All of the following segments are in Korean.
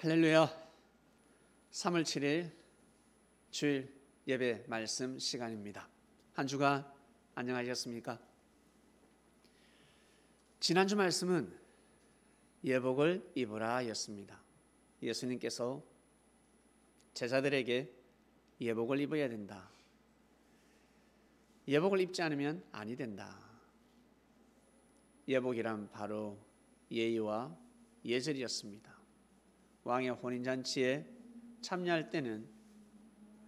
할렐루야. 3월 7일 주일 예배 말씀 시간입니다. 한 주가 안녕하셨습니까? 지난주 말씀은 예복을 입으라였습니다. 예수님께서 제자들에게 예복을 입어야 된다. 예복을 입지 않으면 아니 된다. 예복이란 바로 예의와 예절이었습니다. 왕의 혼인잔치에 참여할 때는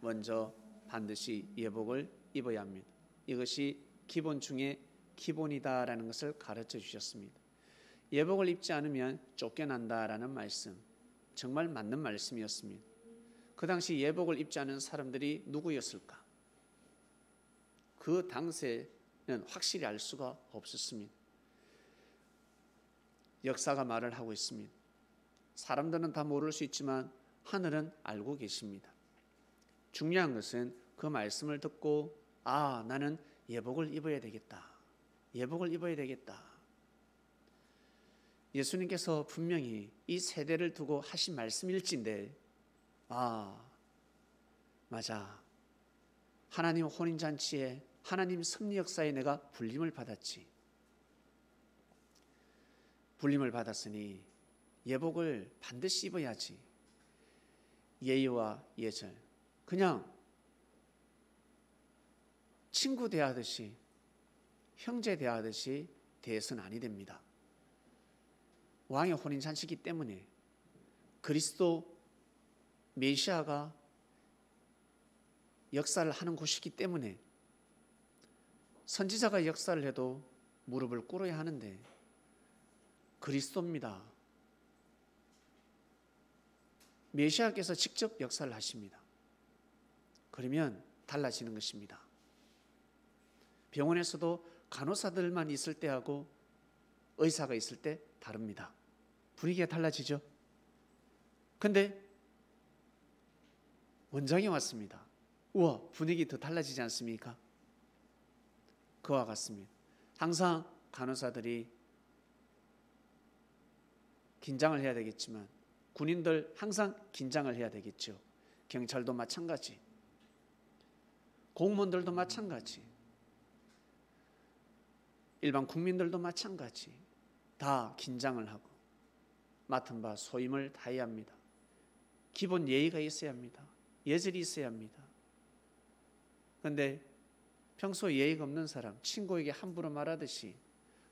먼저 반드시 예복을 입어야 합니다. 이것이 기본 중에 기본이다라는 것을 가르쳐 주셨습니다. 예복을 입지 않으면 쫓겨난다라는 말씀, 정말 맞는 말씀이었습니다. 그 당시 예복을 입지 않은 사람들이 누구였을까? 그 당시에는 확실히 알 수가 없었습니다. 역사가 말을 하고 있습니다. 사람들은 다 모를 수 있지만 하늘은 알고 계십니다. 중요한 것은 그 말씀을 듣고 아, 나는 예복을 입어야 되겠다. 예복을 입어야 되겠다. 예수님께서 분명히 이 세대를 두고 하신 말씀일진데 아, 맞아. 하나님 혼인잔치에 하나님 섭리 역사에 내가 불림을 받았지. 불림을 받았으니 예복을 반드시 입어야지. 예의와 예절. 그냥 친구 대하듯이 형제 대하듯이 대해서는 아니 됩니다. 왕의 혼인 잔치기 때문에 그리스도 메시아가 역사를 하는 곳이기 때문에 선지자가 역사를 해도 무릎을 꿇어야 하는데 그리스도입니다. 메시아께서 직접 역사를 하십니다. 그러면 달라지는 것입니다. 병원에서도 간호사들만 있을 때하고 의사가 있을 때 다릅니다. 분위기가 달라지죠. 근데 원장이 왔습니다. 우와, 분위기 더 달라지지 않습니까? 그와 같습니다. 항상 간호사들이 긴장을 해야 되겠지만 군인들 항상 긴장을 해야 되겠죠. 경찰도 마찬가지. 공무원들도 마찬가지. 일반 국민들도 마찬가지. 다 긴장을 하고 맡은 바 소임을 다해야 합니다. 기본 예의가 있어야 합니다. 예절이 있어야 합니다. 그런데 평소 예의가 없는 사람, 친구에게 함부로 말하듯이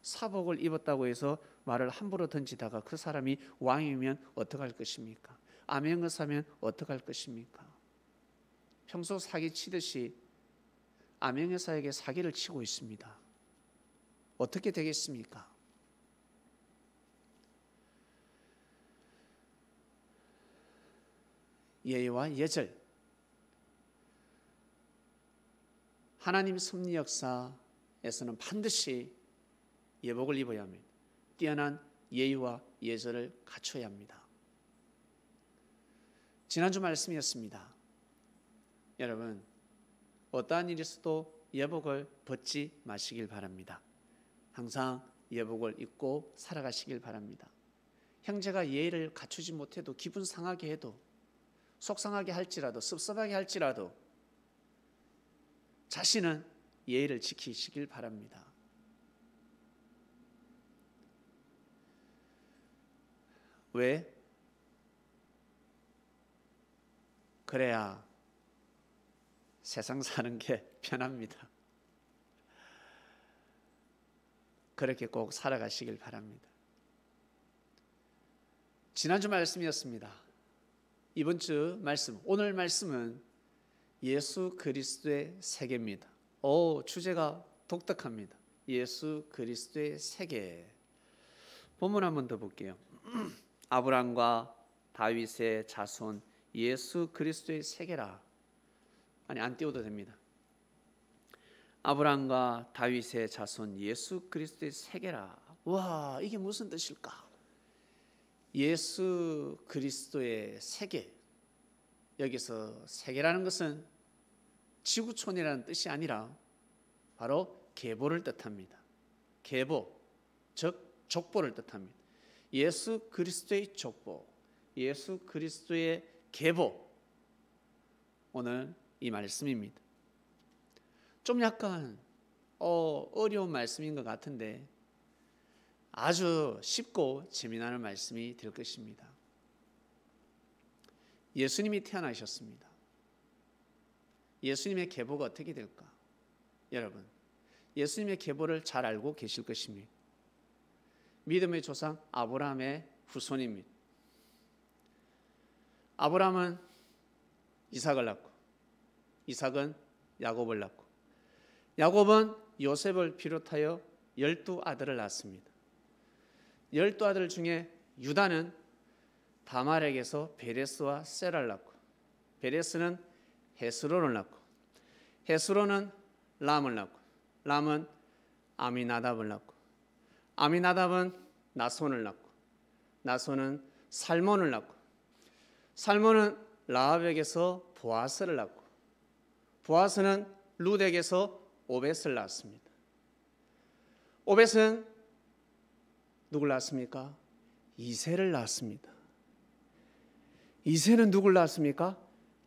사복을 입었다고 해서 말을 함부로 던지다가 그 사람이 왕이면 어떡할 것입니까? 암행어사면 어떡할 것입니까? 평소 사기 치듯이 암행어사에게 사기를 치고 있습니다. 어떻게 되겠습니까? 예의와 예절 하나님 섭리 역사에서는 반드시 예복을 입어야 합니다. 뛰어난 예의와 예절을 갖춰야 합니다. 지난주 말씀이었습니다. 여러분, 어떠한 일이 있어도 예복을 벗지 마시길 바랍니다. 항상 예복을 입고 살아가시길 바랍니다. 형제가 예의를 갖추지 못해도 기분 상하게 해도 속상하게 할지라도 섭섭하게 할지라도 자신은 예의를 지키시길 바랍니다. 왜? 그래야 세상 사는 게 편합니다. 그렇게 꼭 살아가시길 바랍니다. 지난주 말씀이었습니다. 이번 주 말씀, 오늘 말씀은 예수 그리스도의 세계입니다. 오, 주제가 독특합니다. 예수 그리스도의 세계. 본문 한번 더 볼게요. 아브람과 다윗의 자손 예수 그리스도의 세계라. 아니 안 띄워도 됩니다. 아브람과 다윗의 자손 예수 그리스도의 세계라. 와, 이게 무슨 뜻일까? 예수 그리스도의 세계. 여기서 세계라는 것은 지구촌이라는 뜻이 아니라 바로 계보를 뜻합니다. 계보, 즉 족보를 뜻합니다. 예수 그리스도의 족보, 예수 그리스도의 계보. 오늘 이 말씀입니다. 좀 약간 어, 어려운 말씀인 것 같은데 아주 쉽고 재미나는 말씀이 될 것입니다. 예수님이 태어나셨습니다. 예수님의 계보가 어떻게 될까? 여러분, 예수님의 계보를 잘 알고 계실 것입니다. 믿음의 조상 아브라함의 후손입니다. 아브라함은 이삭을 낳고 이삭은 야곱을 낳고 야곱은 요셉을 비롯하여 열두 아들을 낳습니다. 열두 아들 중에 유다는 다말에게서 베레스와 세라를 낳고 베레스는 헤스론을 낳고 헤스론은 람을 낳고 람은 아미나답을 낳고 아미나답은 나손을 낳고 나손은 살몬을 낳고 살몬은 라합에게서 보아스를 낳고 보아스는 루덱에서 게 오벳을 낳았습니다. 오벳은 누굴 낳았습니까? 이세를 낳았습니다. 이세는 누굴 낳았습니까?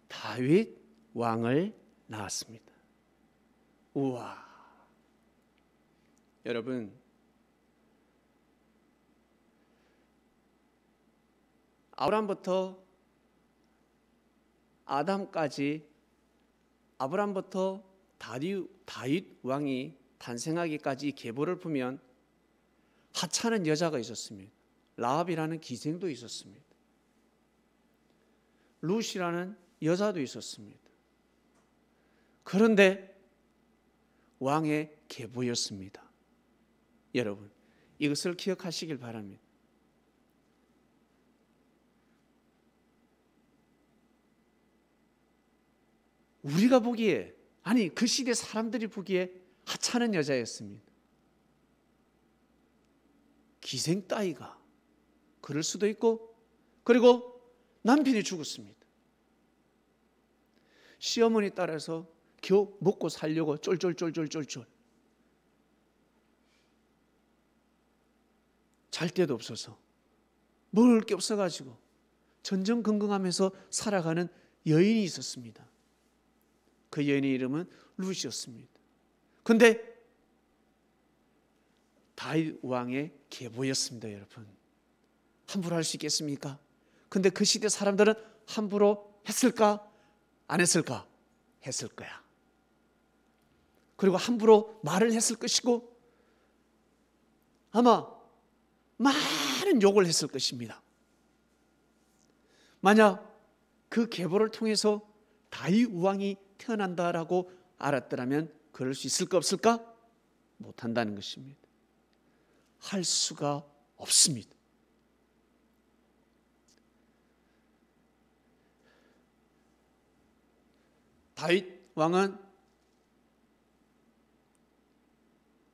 다윗 왕을 낳았습니다. 우와. 여러분, 아브람부터 아담까지 아브람부터 다윗, 왕이 탄생하기까지 계보를 보면 하찮은 여자가 있었습니다. 라합이라는 기생도 있었습니다. 루시라는 여자도 있었습니다. 그런데 왕의 계보였습니다. 여러분 이것을 기억하시길 바랍니다. 우리가 보기에 아니 그 시대 사람들이 보기에 하찮은 여자였습니다. 기생 따위가 그럴 수도 있고 그리고 남편이 죽었습니다. 시어머니 따라서 겨우 먹고 살려고 쫄쫄쫄쫄쫄쫄 잘때도 없어서 먹을 게 없어가지고 전전긍긍하면서 살아가는 여인이 있었습니다. 그 여인의 이름은 루시였습니다. 근데 다윗 왕의 계보였습니다, 여러분. 함부로 할 수 있겠습니까? 근데 그 시대 사람들은 함부로 했을까? 안 했을까? 했을 거야. 그리고 함부로 말을 했을 것이고 아마 많은 욕을 했을 것입니다. 만약 그 계보를 통해서 다윗 왕이 태어난다라고 알았더라면 그럴 수 있을까 없을까? 못한다는 것입니다. 할 수가 없습니다. 다윗 왕은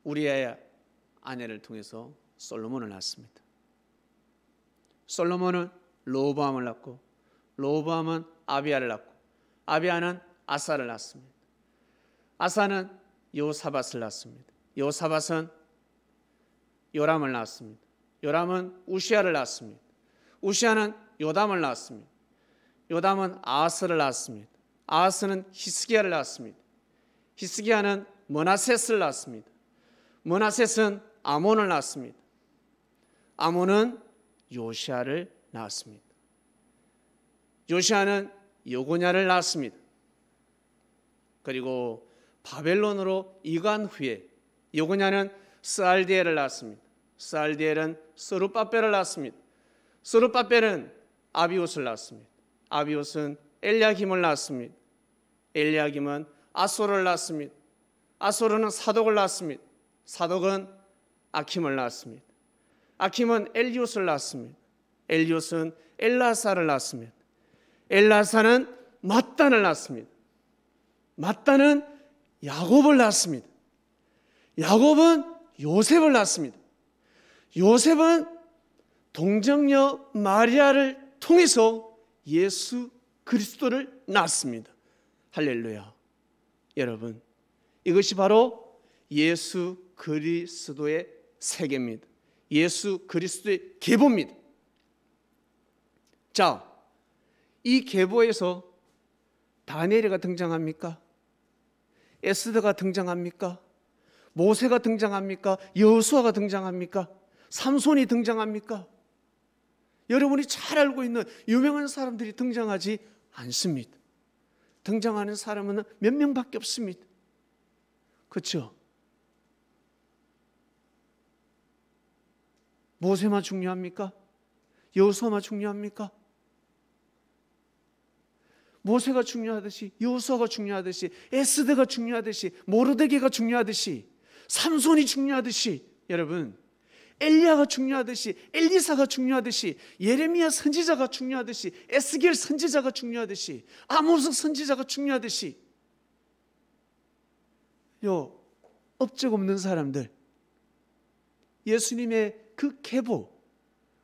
우리의 아내를 통해서 솔로몬을 낳았습니다. 솔로몬은 로보암을 낳고 로보암은 아비아를 낳고 아비아는 아사를 낳습니다. 아사는 요사밭을 낳습니다. 요사밭은 요람을 낳습니다 요람은 우시아를 낳습니다 우시아는 요담을 낳습니다 요담은 아하스를 낳습니다 아하스는 히스기야를 낳습니다 히스기야는 머나셋을 낳습니다 머나셋은 아몬을 낳습니다 아몬은 요시아를 낳습니다 요시아는 요고냐를 낳습니다 그리고 바벨론으로 이간 후에 요그냐는 살디엘을 낳았습니다. 살디엘은 스루빠벨을 낳았습니다. 스루빠벨은 아비옷을 낳았습니다. 아비옷은 엘리야김을 낳았습니다. 엘리야김은 아소를 낳았습니다. 아소르는 사독을 낳았습니다. 사독은 아킴을 낳았습니다. 아킴은 엘리옷을 낳았습니다. 엘리옷은 엘라사를 낳았습니다. 엘라사는 마단을 낳았습니다. 맞다는 야곱을 낳았습니다. 야곱은 요셉을 낳았습니다. 요셉은 동정녀 마리아를 통해서 예수 그리스도를 낳았습니다. 할렐루야. 여러분, 이것이 바로 예수 그리스도의 세계입니다. 예수 그리스도의 계보입니다. 자, 이 계보에서 다니엘이가 등장합니까? 에스더가 등장합니까? 모세가 등장합니까? 여수아가 등장합니까? 삼손이 등장합니까? 여러분이 잘 알고 있는 유명한 사람들이 등장하지 않습니다. 등장하는 사람은 몇 명밖에 없습니다. 그렇죠? 모세만 중요합니까? 여수아만 중요합니까? 모세가 중요하듯이 요서가 중요하듯이 에스드가 중요하듯이 모르데게가 중요하듯이 삼손이 중요하듯이 여러분 엘리야가 중요하듯이 엘리사가 중요하듯이 예레미야 선지자가 중요하듯이 에스겔 선지자가 중요하듯이 아모스 선지자가 중요하듯이 요 업적 없는 사람들 예수님의 그 계보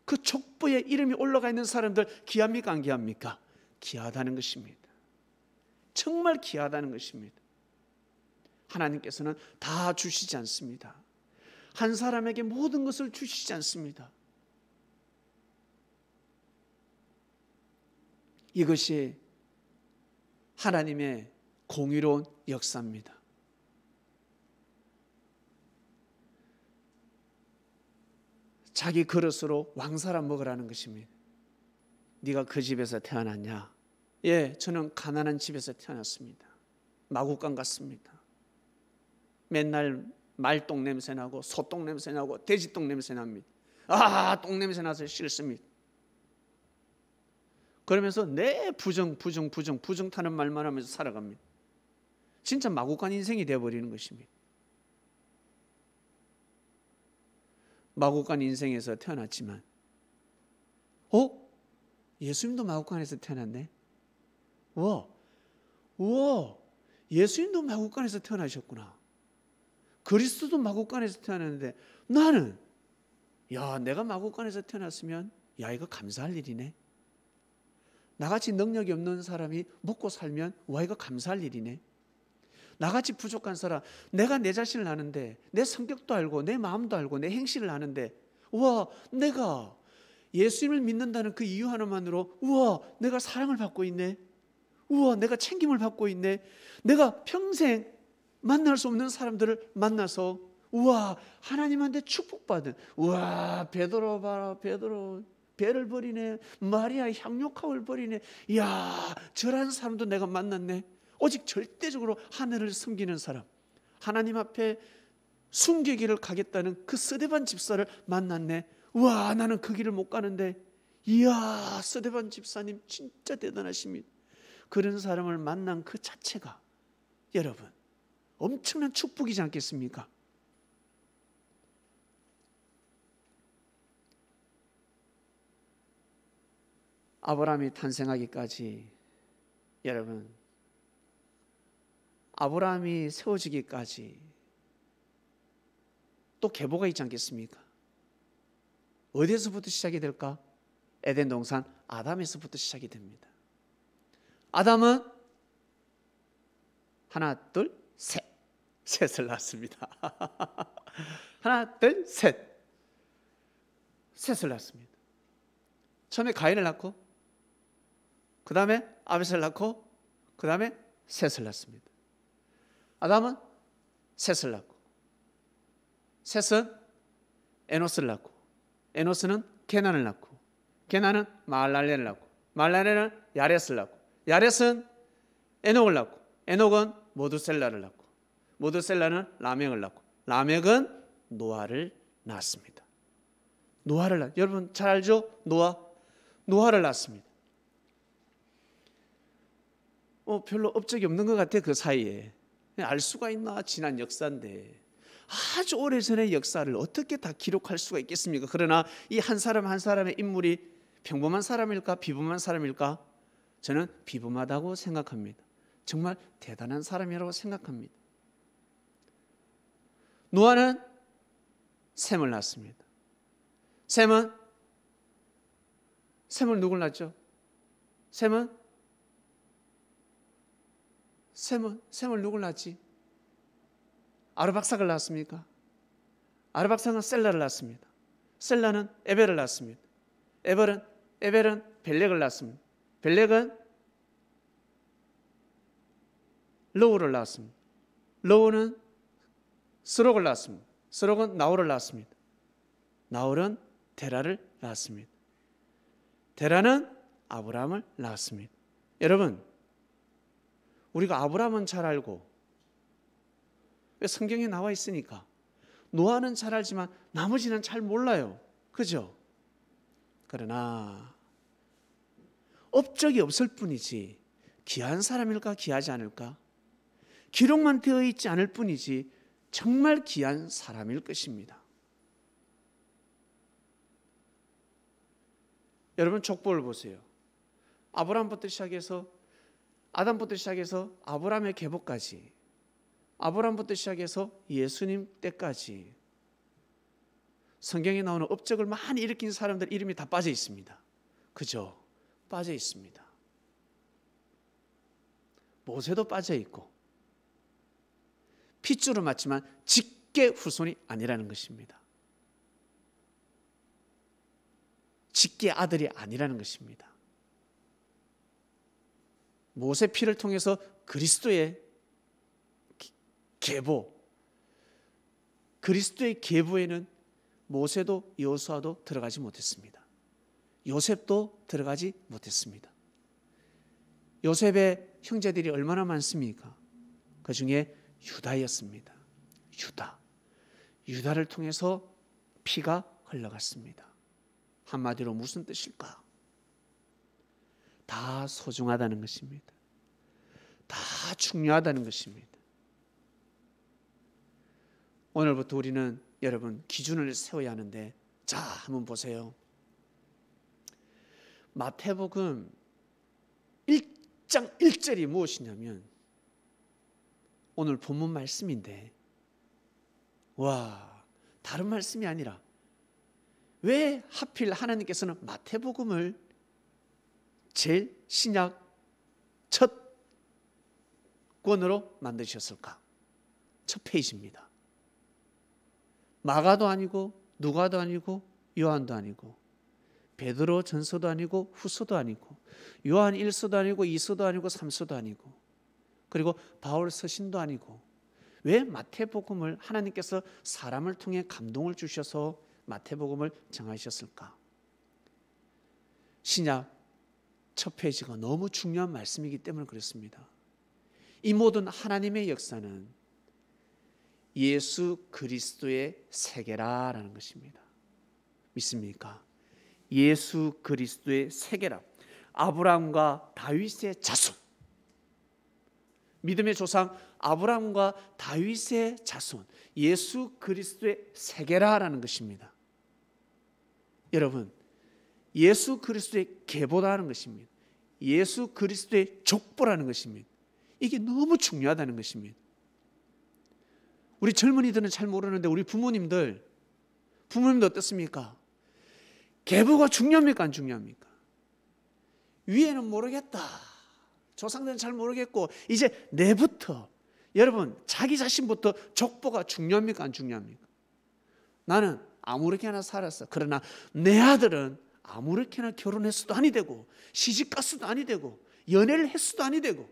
그 족보에 이름이 올라가 있는 사람들 귀합니까 안 귀합니까? 귀하다는 것입니다. 정말 귀하다는 것입니다. 하나님께서는 다 주시지 않습니다. 한 사람에게 모든 것을 주시지 않습니다. 이것이 하나님의 공의로운 역사입니다. 자기 그릇으로 왕사람 먹으라는 것입니다. 네가 그 집에서 태어났냐? 예, 저는 가난한 집에서 태어났습니다. 마구간 같습니다. 맨날 말똥 냄새 나고 소똥 냄새 나고 돼지똥 냄새 납니다. 아, 똥 냄새 나서 싫습니다. 그러면서 내 네, 부정 부정 부정 부정 타는 말만 하면서 살아갑니다. 진짜 마구간 인생이 되어 버리는 것입니다. 마구간 인생에서 태어났지만 어? 예수님도 마구간에서 태어났네. 우와, 우와, 예수님도 마국간에서 태어나셨구나. 그리스도도 마국간에서 태어났는데 나는 야 내가 마국간에서 태어났으면 야 이거 감사할 일이네. 나같이 능력이 없는 사람이 먹고 살면 와 이거 감사할 일이네. 나같이 부족한 사람 내가 내 자신을 아는데 내 성격도 알고 내 마음도 알고 내 행실을 아는데 와 내가 예수님을 믿는다는 그 이유 하나만으로 우와 내가 사랑을 받고 있네. 우와, 내가 챙김을 받고 있네. 내가 평생 만날 수 없는 사람들을 만나서 우와, 하나님한테 축복받은. 우와, 베드로 봐라, 베드로. 배를 버리네. 마리아 향료카을 버리네. 야, 저런 사람도 내가 만났네. 오직 절대적으로 하늘을 숨기는 사람. 하나님 앞에 숨기 기를 가겠다는 그 스데반 집사를 만났네. 우 와, 나는 그 길을 못 가는데. 이야, 스데반 집사님 진짜 대단하십니다. 그런 사람을 만난 그 자체가 여러분 엄청난 축복이지 않겠습니까? 아브라함이 탄생하기까지 여러분 아브라함이 세워지기까지 또 계보가 있지 않겠습니까? 어디에서부터 시작이 될까? 에덴 동산 아담에서부터 시작이 됩니다. 아담은 하나, 둘, 셋. 셋을 낳습니다. 하나, 둘, 셋. 셋을 낳습니다. 처음에 가인을 낳고, 그 다음에 아벳을 낳고, 그 다음에 셋을 낳습니다. 아담은 셋을 낳고, 셋은 에노스를 낳고, 에노스는 게난을 낳고, 게난은 말랄레를 낳고, 말랄레는 야레스를 낳고, 야렛은 에녹을 낳고 에녹은 모두셀라를 낳고 모두셀라는 라멕을 낳고 라멕은 노아를 낳았습니다. 노아를 낳. 여러분 잘 알죠? 노아 노아를 낳습니다. 어 별로 업적이 없는 것 같아 그 사이에 알 수가 있나 지난 역사인데 아주 오래 전의 역사를 어떻게 다 기록할 수가 있겠습니까? 그러나 이 한 사람 한 사람의 인물이 평범한 사람일까 비범한 사람일까 저는 비범하다고 생각합니다. 정말 대단한 사람이라고 생각합니다. 노아는 샘을 낳습니다. 샘은 샘을 누굴 낳죠? 샘은 샘은 샘을 누굴 낳지? 아르박삭을 낳았습니까? 아르박삭은 셀라를 낳습니다. 셀라는 에벨을 낳습니다. 에벨은 에벨은 벨렉을 낳습니다. 벨렉은 로우를 낳았습니다. 로우는 스록을 낳았습니다. 스록은 나홀을 낳았습니다. 나홀은 데라를 낳았습니다. 데라는 아브라함을 낳았습니다. 여러분, 우리가 아브라함은 잘 알고 성경에 나와 있으니까 노아는 잘 알지만 나머지는 잘 몰라요. 그죠? 그러나 업적이 없을 뿐이지 귀한 사람일까 귀하지 않을까? 기록만 되어 있지 않을 뿐이지 정말 귀한 사람일 것입니다. 여러분 족보를 보세요. 아브라함부터 시작해서 아담부터 시작해서 아브라함의 계보까지 아브라함부터 시작해서 예수님 때까지 성경에 나오는 업적을 많이 일으킨 사람들 이름이 다 빠져 있습니다. 그죠? 빠져 있습니다. 모세도 빠져 있고 핏줄은 맞지만 직계 후손이 아니라는 것입니다. 직계 아들이 아니라는 것입니다. 모세 피를 통해서 그리스도의 계보 그리스도의 계보에는 모세도 여호수아도 들어가지 못했습니다. 요셉도 들어가지 못했습니다. 요셉의 형제들이 얼마나 많습니까? 그 중에 유다였습니다. 유다. 유다를 통해서 피가 흘러갔습니다. 한마디로 무슨 뜻일까? 다 소중하다는 것입니다. 다 중요하다는 것입니다. 오늘부터 우리는 여러분 기준을 세워야 하는데 자, 한번 보세요. 마태복음 1장 1절이 무엇이냐면 오늘 본문 말씀인데 와 다른 말씀이 아니라 왜 하필 하나님께서는 마태복음을 제일 신약 첫 권으로 만드셨을까? 첫 페이지입니다. 마가도 아니고 누가도 아니고 요한도 아니고 베드로 전서도 아니고 후서도 아니고 요한 1서도 아니고 2서도 아니고 3서도 아니고 그리고 바울 서신도 아니고 왜 마태복음을 하나님께서 사람을 통해 감동을 주셔서 마태복음을 정하셨을까? 신약 첫 페이지가 너무 중요한 말씀이기 때문에 그렇습니다. 이 모든 하나님의 역사는 예수 그리스도의 세계라라는 것입니다. 믿습니까? 예수 그리스도의 세계라 아브라함과 다윗의 자손 믿음의 조상 아브라함과 다윗의 자손 예수 그리스도의 세계라라는 것입니다. 여러분 예수 그리스도의 계보라는 것입니다. 예수 그리스도의 족보라는 것입니다. 이게 너무 중요하다는 것입니다. 우리 젊은이들은 잘 모르는데 우리 부모님들 부모님들 어떻습니까? 계보가 중요합니까? 안 중요합니까? 위에는 모르겠다. 조상들은 잘 모르겠고, 이제 내부터, 여러분, 자기 자신부터 족보가 중요합니까? 안 중요합니까? 나는 아무렇게나 살았어. 그러나 내 아들은 아무렇게나 결혼했어도 아니 되고, 시집갔어도 아니 되고, 연애를 했어도 아니 되고,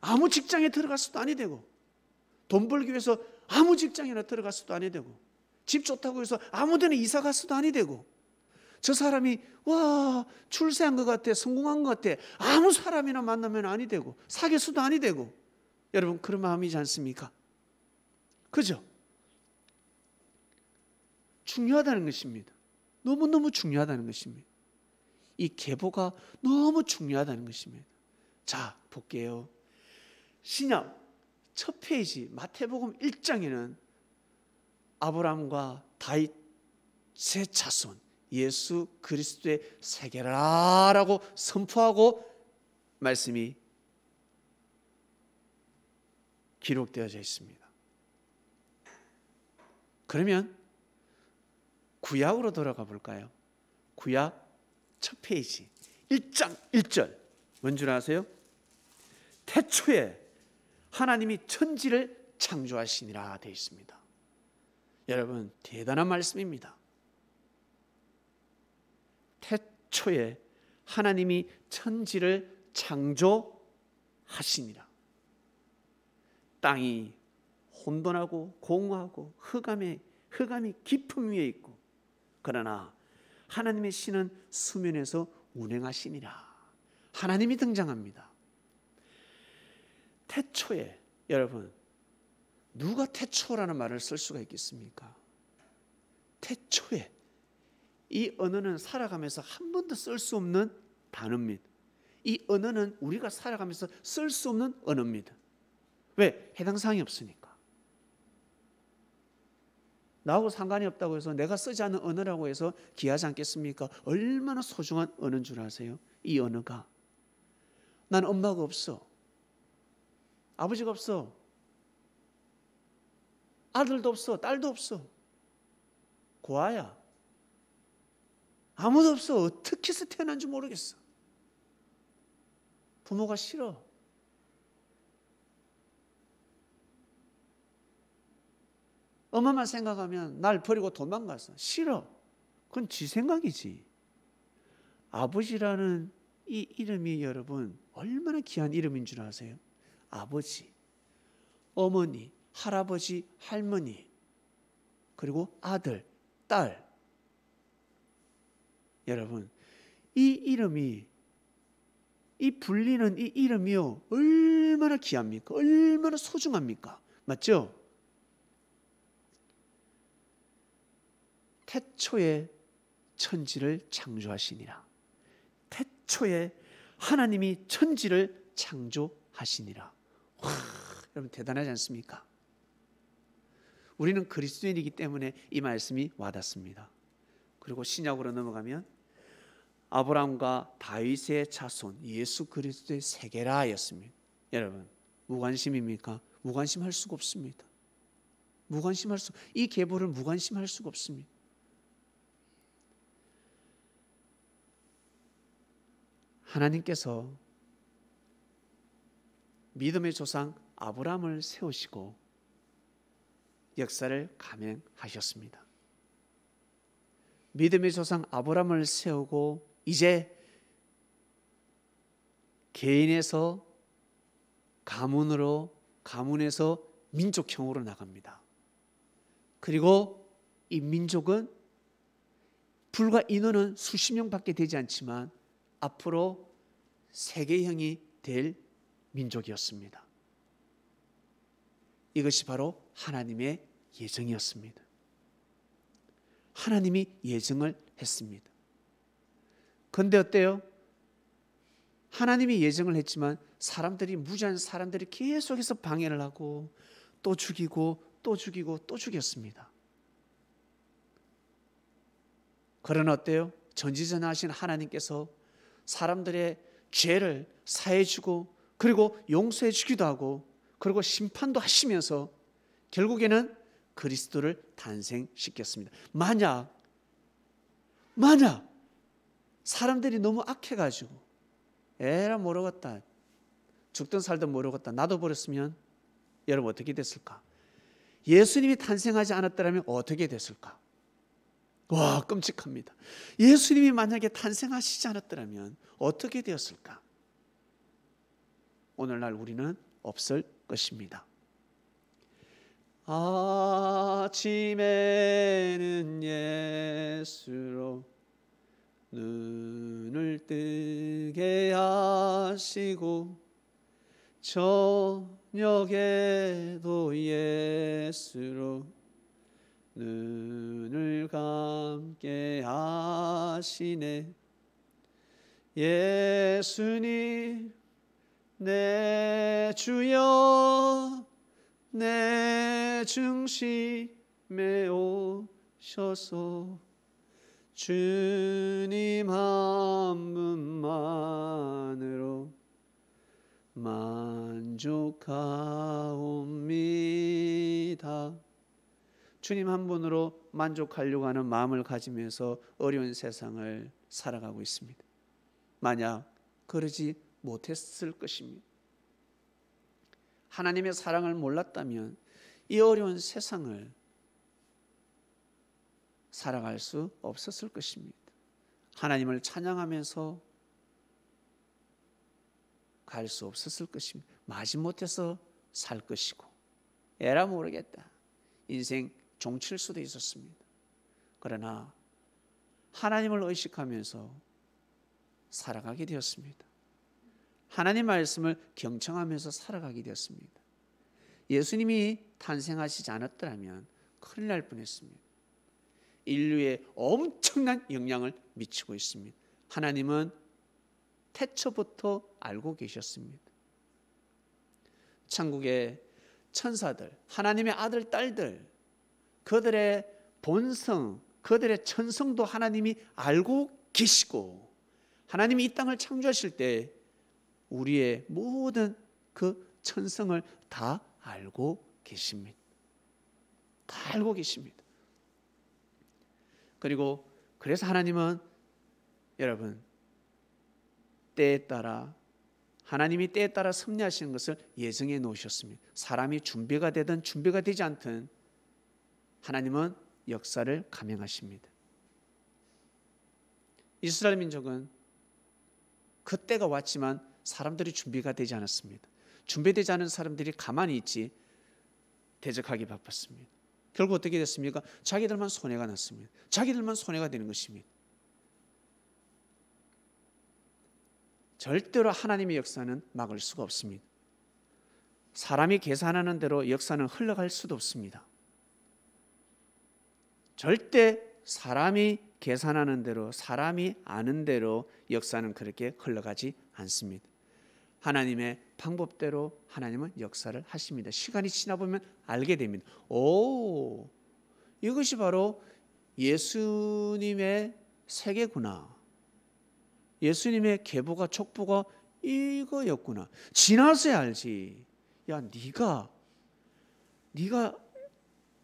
아무 직장에 들어갔어도 아니 되고, 돈 벌기 위해서 아무 직장이나 들어갔어도 아니 되고, 집 좋다고 해서 아무 데나 이사 갔어도 아니 되고 저 사람이 와 출세한 것 같아 성공한 것 같아 아무 사람이나 만나면 아니 되고 사귈수도 아니 되고 여러분 그런 마음이지 않습니까? 그죠? 중요하다는 것입니다. 너무너무 중요하다는 것입니다. 이 계보가 너무 중요하다는 것입니다. 자, 볼게요. 신약 첫 페이지 마태복음 1장에는 아브라함과 다윗의 자손 예수 그리스도의 세계라라고 선포하고 말씀이 기록되어져 있습니다. 그러면 구약으로 돌아가 볼까요? 구약 첫 페이지 1장 1절 뭔 줄 아세요? 태초에 하나님이 천지를 창조하시니라 되어 있습니다. 여러분 대단한 말씀입니다. 태초에 하나님이 천지를 창조하시니라. 땅이 혼돈하고 공허하고 흑암에 흑암이 깊음 위에 있고 그러나 하나님의 신은 수면에서 운행하시니라. 하나님이 등장합니다. 태초에 여러분 누가 태초라는 말을 쓸 수가 있겠습니까? 태초에 이 언어는 살아가면서 한 번도 쓸 수 없는 단어입니다. 이 언어는 우리가 살아가면서 쓸 수 없는 언어입니다. 왜? 해당 사항이 없으니까. 나하고 상관이 없다고 해서 내가 쓰지 않는 언어라고 해서 귀하지 않겠습니까? 얼마나 소중한 언어인 줄 아세요? 이 언어가. 난 엄마가 없어. 아버지가 없어. 아들도 없어, 딸도 없어. 고아야. 아무도 없어. 어떻게 해서 태어난지 모르겠어. 부모가 싫어. 엄마만 생각하면 날 버리고 도망가서 싫어. 그건 지 생각이지. 아버지라는 이 이름이 여러분 얼마나 귀한 이름인 줄 아세요? 아버지, 어머니, 할아버지, 할머니, 그리고 아들, 딸. 여러분, 이 이름이, 이 불리는 이 이름이요, 얼마나 귀합니까? 얼마나 소중합니까? 맞죠? 태초에 천지를 창조하시니라. 태초에 하나님이 천지를 창조하시니라. 와, 여러분 대단하지 않습니까? 우리는 그리스도인이기 때문에 이 말씀이 와닿습니다. 그리고 신약으로 넘어가면 아브라함과 다윗의 자손 예수 그리스도의 세계라였습니다. 여러분 무관심입니까? 무관심할 수가 없습니다. 무관심할 수, 이 계보를 무관심할 수가 없습니다. 하나님께서 믿음의 조상 아브라함을 세우시고 역사를 감행하셨습니다. 믿음의 조상 아브람을 세우고 이제 개인에서 가문으로 가문에서 민족형으로 나갑니다. 그리고 이 민족은 불과 인원은 수십 명밖에 되지 않지만 앞으로 세계형이 될 민족이었습니다. 이것이 바로 하나님의 예정이었습니다. 하나님이 예정을 했습니다. 근데 어때요? 하나님이 예정을 했지만 사람들이 무지한 사람들이 계속해서 방해를 하고 또 죽이고 또 죽이고 또 죽였습니다. 그러나 어때요? 전지전하신 하나님께서 사람들의 죄를 사해 주고 그리고 용서해 주기도 하고 그리고 심판도 하시면서 결국에는 그리스도를 탄생시켰습니다. 만약 만약 사람들이 너무 악해가지고 에라 모르겠다 죽든 살든 모르겠다 나도 버렸으면 여러분 어떻게 됐을까? 예수님이 탄생하지 않았더라면 어떻게 됐을까? 와 끔찍합니다. 예수님이 만약에 탄생하시지 않았더라면 어떻게 되었을까? 오늘날 우리는 없을 것입니다. 아침에는 예수로 눈을 뜨게 하시고 저녁에도 예수로 눈을 감게 하시네 예수님 내 주여 내 중심에 오셔서 주님 한 분만으로 만족하옵니다. 주님 한 분으로 만족하려고 하는 마음을 가지면서 어려운 세상을 살아가고 있습니다. 만약 그러지 못했을 것입니다. 하나님의 사랑을 몰랐다면 이 어려운 세상을 살아갈 수 없었을 것입니다. 하나님을 찬양하면서 갈 수 없었을 것입니다. 마지못해서 살 것이고 에라 모르겠다. 인생 종칠 수도 있었습니다. 그러나 하나님을 의식하면서 살아가게 되었습니다. 하나님 말씀을 경청하면서 살아가게 되었습니다. 예수님이 탄생하시지 않았더라면 큰일 날 뻔했습니다. 인류에 엄청난 영향을 미치고 있습니다. 하나님은 태초부터 알고 계셨습니다. 천국의 천사들, 하나님의 아들, 딸들, 그들의 본성, 그들의 천성도 하나님이 알고 계시고, 하나님이 이 땅을 창조하실 때 우리의 모든 그 천성을 다 알고 계십니다. 다 알고 계십니다. 그리고 그래서 하나님은 여러분 때에 따라 하나님이 때에 따라 섭리하시는 것을 예정해 놓으셨습니다. 사람이 준비가 되든 준비가 되지 않든 하나님은 역사를 감행하십니다. 이스라엘 민족은 그때가 왔지만 사람들이 준비가 되지 않았습니다. 준비되지 않은 사람들이 가만히 있지 대적하기 바빴습니다. 결국 어떻게 됐습니까? 자기들만 손해가 났습니다. 자기들만 손해가 되는 것입니다. 절대로 하나님의 역사는 막을 수가 없습니다. 사람이 계산하는 대로 역사는 흘러갈 수도 없습니다. 절대 사람이 계산하는 대로, 사람이 아는 대로 역사는 그렇게 흘러가지 않습니다. 하나님의 방법대로 하나님은 역사를 하십니다. 시간이 지나 보면 알게 됩니다. 오, 이것이 바로 예수님의 세계구나. 예수님의 계보가 촉보가 이거였구나. 지나서야 알지. 야, 네가 네가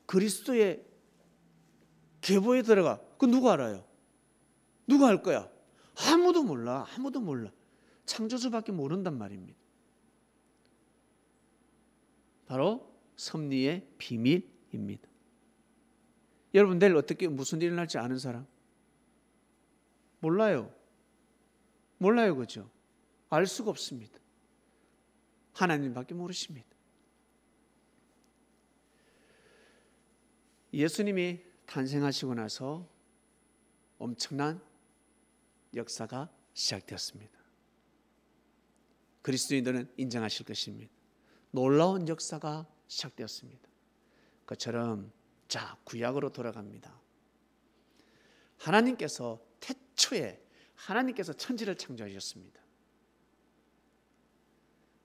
그리스도의 계보에 들어가. 그 누가 알아요? 누가 알 거야? 아무도 몰라. 아무도 몰라. 창조주밖에 모른단 말입니다. 바로 섭리의 비밀입니다. 여러분 내일 어떻게 무슨 일이 날지 아는 사람? 몰라요. 몰라요, 그죠? 알 수가 없습니다. 하나님밖에 모르십니다. 예수님이 탄생하시고 나서 엄청난 역사가 시작되었습니다. 그리스도인들은 인정하실 것입니다. 놀라운 역사가 시작되었습니다. 그처럼 자 구약으로 돌아갑니다. 하나님께서 태초에 하나님께서 천지를 창조하셨습니다.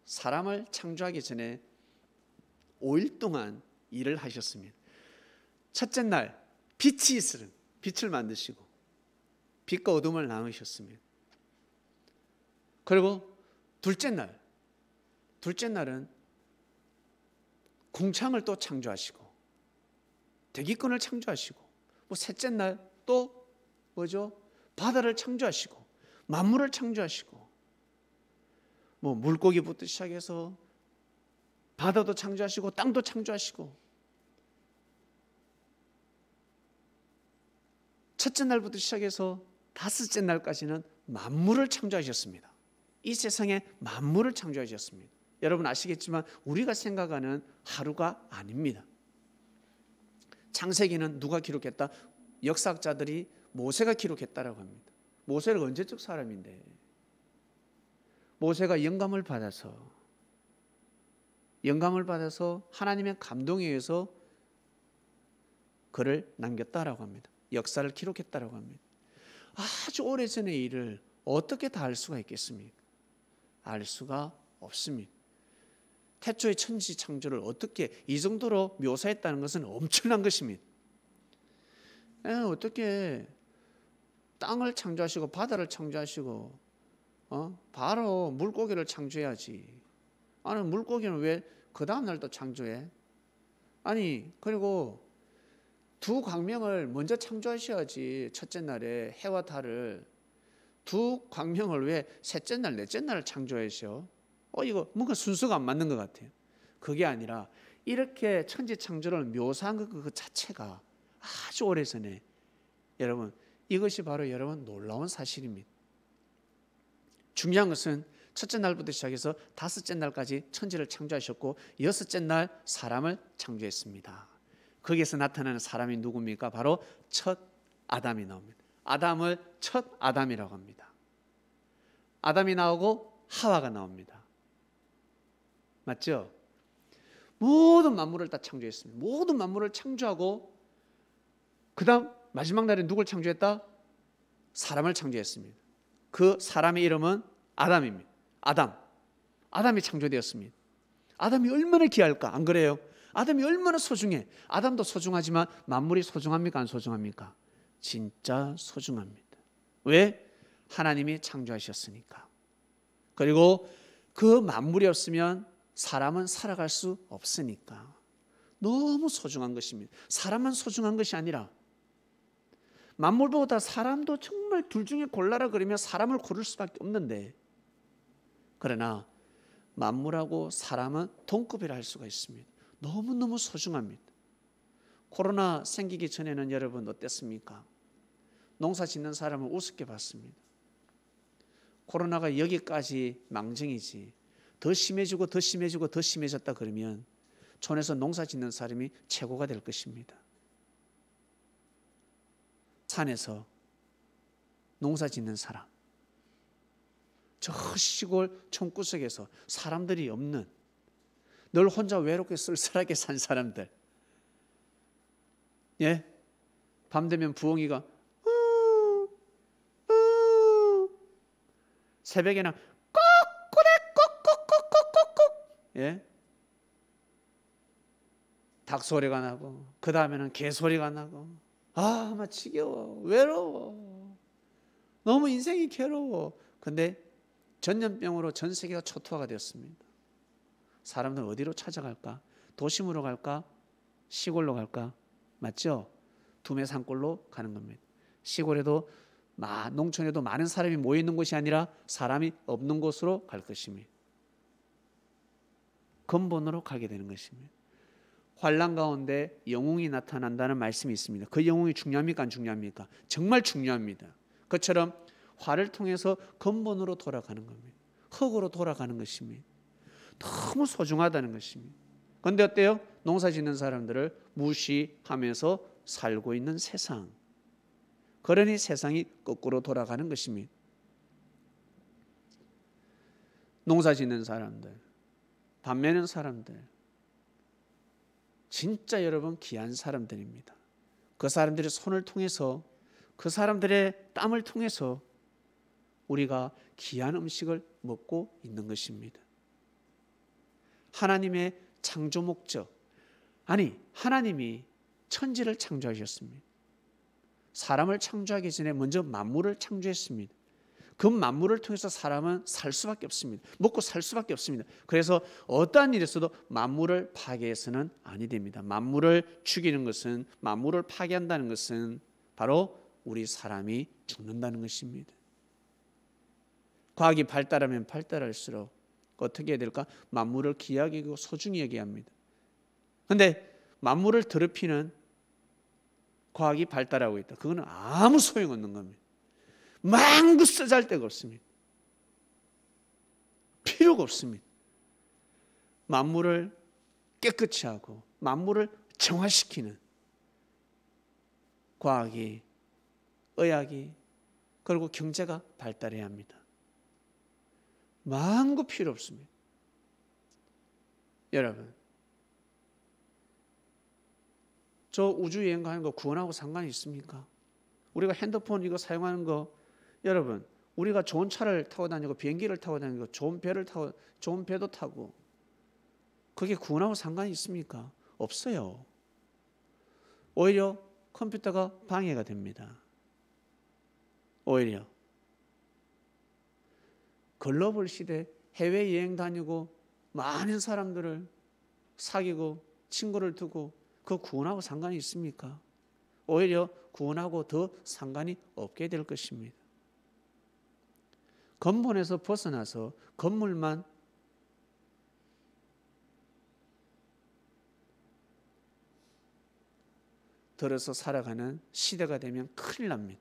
사람을 창조하기 전에 5일 동안 일을 하셨습니다. 첫째 날 빛이 있으는 빛을 만드시고 빛과 어둠을 나누셨습니다. 그리고 둘째 날, 둘째 날은 공창을 또 창조하시고 대기권을 창조하시고 뭐 셋째 날 또 뭐죠? 바다를 창조하시고 만물을 창조하시고 뭐 물고기부터 시작해서 바다도 창조하시고 땅도 창조하시고 첫째 날부터 시작해서 다섯째 날까지는 만물을 창조하셨습니다. 이 세상에 만물을 창조해 주셨습니다. 여러분 아시겠지만 우리가 생각하는 하루가 아닙니다. 창세기는 누가 기록했다? 역사학자들이 모세가 기록했다라고 합니다. 모세를 언제적 사람인데 모세가 영감을 받아서 영감을 받아서 하나님의 감동에 의해서 글을 남겼다라고 합니다. 역사를 기록했다라고 합니다. 아주 오래전의 일을 어떻게 다 할 수가 있겠습니까? 알 수가 없습니다. 태초의 천지 창조를 어떻게 이 정도로 묘사했다는 것은 엄청난 것입니다. 예, 어떻게 땅을 창조하시고 바다를 창조하시고 어? 바로 물고기를 창조해야지. 아니 물고기는 왜 그 다음 날또 창조해? 아니 그리고 두 광명을 먼저 창조하셔야지 첫째 날에 해와 달을 두 광명을 왜 셋째 날, 넷째 날을 창조하시오? 어, 이거 뭔가 순서가 안 맞는 것 같아요. 그게 아니라 이렇게 천지 창조를 묘사한 그 자체가 아주 오래전에 여러분 이것이 바로 여러분 놀라운 사실입니다. 중요한 것은 첫째 날부터 시작해서 다섯째 날까지 천지를 창조하셨고 여섯째 날 사람을 창조했습니다. 거기에서 나타나는 사람이 누굽니까? 바로 첫 아담이 나옵니다. 아담을 첫 아담이라고 합니다. 아담이 나오고 하와가 나옵니다. 맞죠? 모든 만물을 다 창조했습니다. 모든 만물을 창조하고 그다음 마지막 날에 누굴 창조했다? 사람을 창조했습니다. 그 사람의 이름은 아담입니다. 아담. 아담이 창조되었습니다. 아담이 얼마나 귀할까? 안 그래요? 아담이 얼마나 소중해? 아담도 소중하지만 만물이 소중합니까? 안 소중합니까? 진짜 소중합니다. 왜? 하나님이 창조하셨으니까. 그리고 그 만물이 없으면 사람은 살아갈 수 없으니까. 너무 소중한 것입니다. 사람만 소중한 것이 아니라 만물보다 사람도 정말 둘 중에 골라라 그러면 사람을 고를 수밖에 없는데 그러나 만물하고 사람은 동급이라 할 수가 있습니다. 너무너무 소중합니다. 코로나 생기기 전에는 여러분 어땠습니까? 농사 짓는 사람을 우습게 봤습니다. 코로나가 여기까지 망정이지 더 심해지고 더 심해지고 더 심해졌다 그러면 촌에서 농사 짓는 사람이 최고가 될 것입니다. 산에서 농사 짓는 사람, 저 시골 촌구석에서 사람들이 없는 늘 혼자 외롭게 쓸쓸하게 산 사람들, 예? 밤 되면 부엉이가 우, 우. 새벽에는 꼬꾸레 꼬꾸꾸꾸꾸꾸 예? 닭 소리가 나고 그 다음에는 개 소리가 나고 아 아마 지겨워 외로워 너무 인생이 괴로워 근데 전염병으로 전 세계가 초토화가 되었습니다 사람들 어디로 찾아갈까 도심으로 갈까 시골로 갈까 맞죠? 두메 산골로 가는 겁니다. 시골에도 농촌에도 많은 사람이 모여 있는 곳이 아니라 사람이 없는 곳으로 갈 것입니다. 근본으로 가게 되는 것입니다. 환란 가운데 영웅이 나타난다는 말씀이 있습니다. 그 영웅이 중요합니까? 안 중요합니까? 정말 중요합니다. 그처럼 화를 통해서 근본으로 돌아가는 겁니다. 흙으로 돌아가는 것입니다. 너무 소중하다는 것입니다. 근데 어때요? 농사 짓는 사람들을 무시하면서 살고 있는 세상. 그러니 세상이 거꾸로 돌아가는 것입니다. 농사 짓는 사람들, 밤 매는 사람들, 진짜 여러분 귀한 사람들입니다. 그 사람들의 손을 통해서 그 사람들의 땀을 통해서 우리가 귀한 음식을 먹고 있는 것입니다. 하나님의 창조 목적. 아니, 하나님이 천지를 창조하셨습니다. 사람을 창조하기 전에 먼저 만물을 창조했습니다. 그 만물을 통해서 사람은 살 수밖에 없습니다. 먹고 살 수밖에 없습니다. 그래서 어떠한 일에서도 만물을 파괴해서는 아니 됩니다. 만물을 죽이는 것은 만물을 파괴한다는 것은 바로 우리 사람이 죽는다는 것입니다. 과학이 발달하면 발달할수록 어떻게 해야 될까? 만물을 귀하게 고 소중히 여겨 합니다. 근데 만물을 더럽히는 과학이 발달하고 있다. 그거는 아무 소용없는 겁니다. 망구 쓰잘데가 없습니다. 필요가 없습니다. 만물을 깨끗이 하고 만물을 정화시키는 과학이, 의학이, 그리고 경제가 발달해야 합니다. 망고 필요 없습니다. 여러분, 저 우주 여행 가는 거 구원하고 상관이 있습니까? 우리가 핸드폰 이거 사용하는 거 여러분, 우리가 좋은 차를 타고 다니고 비행기를 타고 다니고 좋은 배를 타고 좋은 배도 타고 그게 구원하고 상관이 있습니까? 없어요. 오히려 컴퓨터가 방해가 됩니다. 오히려 글로벌 시대 해외 여행 다니고 많은 사람들을 사귀고 친구를 두고 그 구원하고 상관이 있습니까? 오히려 구원하고 더 상관이 없게 될 것입니다. 건본에서 벗어나서 건물만 들어서 살아가는 시대가 되면 큰일 납니다.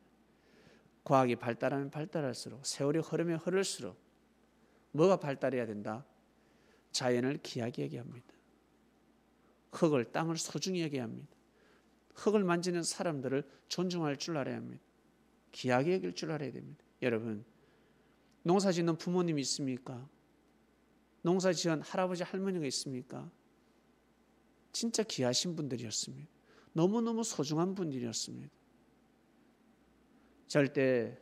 과학이 발달하면 발달할수록 세월이 흐르면 흐를수록 뭐가 발달해야 된다? 자연을 귀하게 얘기합니다. 흙을 땅을 소중히 얘기합니다. 흙을 만지는 사람들을 존중할 줄 알아야 합니다. 귀하게 여길 줄 알아야 됩니다. 여러분 농사 짓는 부모님 있습니까? 농사 지은 할아버지 할머니가 있습니까? 진짜 귀하신 분들이었습니다. 너무너무 소중한 분들이었습니다. 절대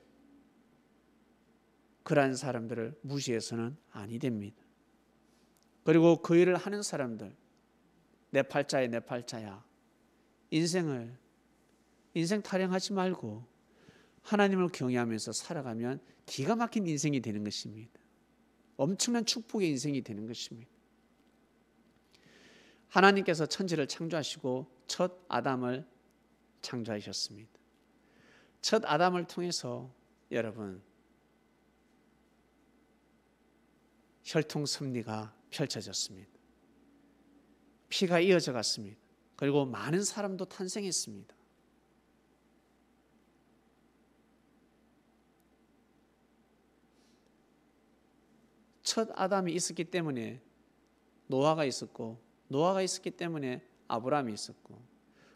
그러한 사람들을 무시해서는 아니 됩니다. 그리고 그 일을 하는 사람들 내 팔자에 내 팔자야 인생을 인생 타령하지 말고 하나님을 경외하면서 살아가면 기가 막힌 인생이 되는 것입니다. 엄청난 축복의 인생이 되는 것입니다. 하나님께서 천지를 창조하시고 첫 아담을 창조하셨습니다. 첫 아담을 통해서 여러분 혈통 섭리가 펼쳐졌습니다. 피가 이어져 갔습니다. 그리고 많은 사람도 탄생했습니다. 첫 아담이 있었기 때문에 노아가 있었고 노아가 있었기 때문에 아브라함이 있었고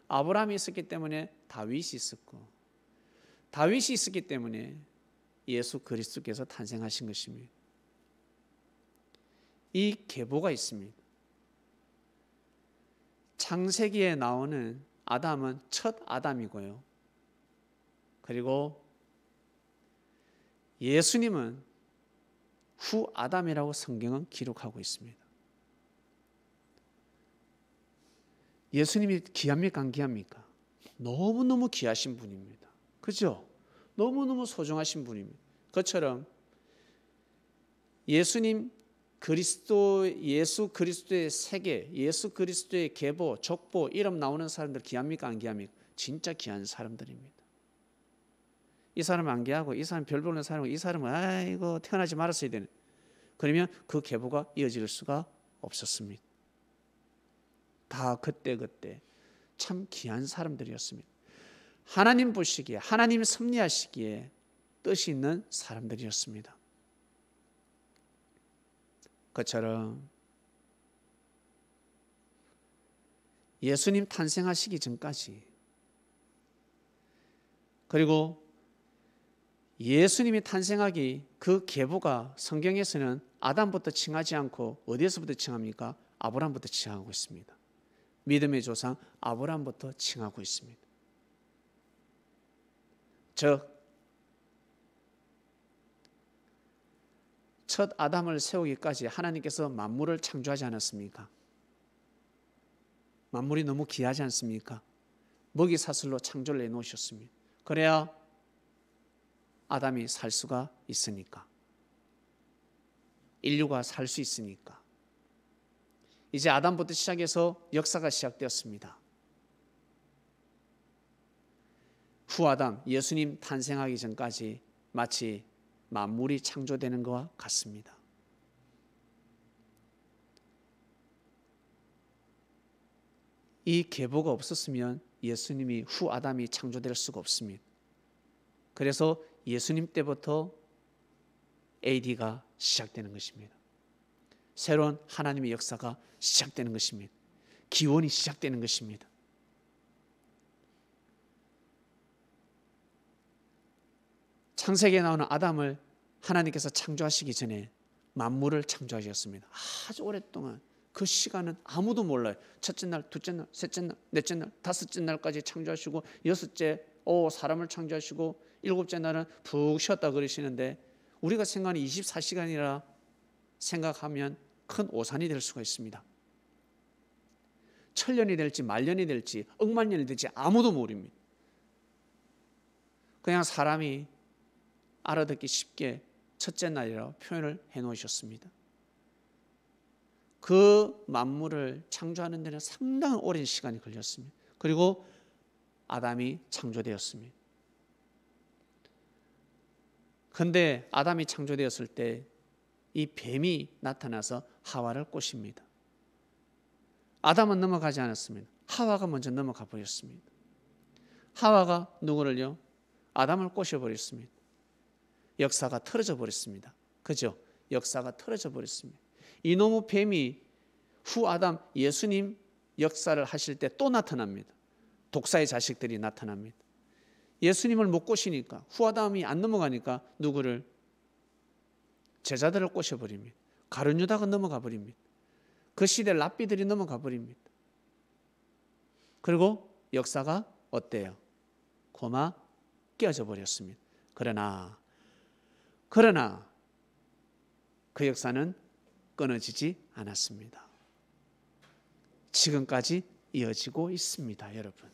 아브라함이 있었기 때문에 다윗이 있었고 다윗이 있었기 때문에 예수 그리스도께서 탄생하신 것입니다. 이 계보가 있습니다. 창세기에 나오는 아담은 첫 아담이고요. 그리고 예수님은 후 아담이라고 성경은 기록하고 있습니다. 예수님이 귀합니까 안 귀합니까? 너무너무 귀하신 분입니다. 그죠? 너무너무 소중하신 분입니다. 그처럼 예수님 그리스도 예수 그리스도의 세계, 예수 그리스도의 계보, 적보 이름 나오는 사람들 귀합니까 안 귀합니까? 진짜 귀한 사람들입니다. 이 사람 안 귀하고 이 사람 별 보는 사람이고 이 사람은 아이고 태어나지 말았어야 되는. 그러면 그 계보가 이어질 수가 없었습니다. 다 그때 그때 참 귀한 사람들이었습니다. 하나님 보시기에 하나님 섭리하시기에 뜻이 있는 사람들이었습니다. 것처럼 예수님 탄생하시기 전까지 그리고 예수님이 탄생하기 그 계보가 성경에서는 아담부터 칭하지 않고 어디에서부터 칭합니까? 아브람부터 칭하고 있습니다. 믿음의 조상 아브람부터 칭하고 있습니다. 즉첫 아담을 세우기까지 하나님께서 만물을 창조하지 않았습니까? 만물이 너무 귀하지 않습니까? 먹이 사슬로 창조를 내놓으셨습니다. 그래야 아담이 살 수가 있으니까. 인류가 살 수 있으니까. 이제 아담부터 시작해서 역사가 시작되었습니다. 후아담, 예수님 탄생하기 전까지 마치 만물이 창조되는 것과 같습니다. 이 계보가 없었으면 예수님이 후 아담이 창조될 수가 없습니다. 그래서 예수님 때부터 AD가 시작되는 것입니다. 새로운 하나님의 역사가 시작되는 것입니다. 기원이 시작되는 것입니다. 창세기에 나오는 아담을 하나님께서 창조하시기 전에 만물을 창조하셨습니다. 아주 오랫동안 그 시간은 아무도 몰라요. 첫째 날, 둘째 날, 셋째 날, 넷째 날, 다섯째 날까지 창조하시고 여섯째 오 사람을 창조하시고 일곱째 날은 푹 쉬었다 그러시는데 우리가 생각하는 24시간이라 생각하면 큰 오산이 될 수가 있습니다. 천년이 될지 만년이 될지 억만년이 될지 아무도 모릅니다. 그냥 사람이 알아듣기 쉽게 첫째 날이라 표현을 해 놓으셨습니다. 그 만물을 창조하는 데는 상당히 오랜 시간이 걸렸습니다. 그리고 아담이 창조되었습니다. 근데 아담이 창조되었을 때 이 뱀이 나타나서 하와를 꼬십니다. 아담은 넘어가지 않았습니다. 하와가 먼저 넘어가 버렸습니다. 하와가 누구를요? 아담을 꼬셔버렸습니다. 역사가 틀어져 버렸습니다. 그죠? 역사가 틀어져 버렸습니다. 이놈의 뱀이 후 아담 예수님 역사를 하실 때 또 나타납니다. 독사의 자식들이 나타납니다. 예수님을 못 꼬시니까 후 아담이 안 넘어가니까 누구를 제자들을 꼬셔 버립니다. 가룟 유다가 넘어가 버립니다. 그 시대 랍비들이 넘어가 버립니다. 그리고 역사가 어때요? 고마 깨어져 버렸습니다. 그러나 그러나 그 역사는 끊어지지 않았습니다. 지금까지 이어지고 있습니다, 여러분.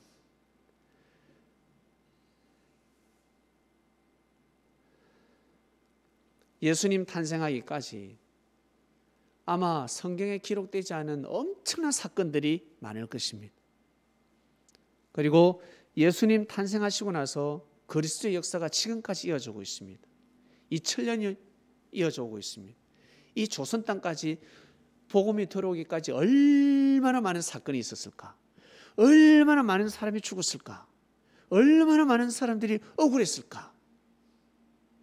예수님 탄생하기까지 아마 성경에 기록되지 않은 엄청난 사건들이 많을 것입니다. 그리고 예수님 탄생하시고 나서 그리스도의 역사가 지금까지 이어지고 있습니다. 이 7년이 이어져 오고 있습니다. 이 조선 땅까지 복음이 들어오기까지 얼마나 많은 사건이 있었을까? 얼마나 많은 사람이 죽었을까? 얼마나 많은 사람들이 억울했을까?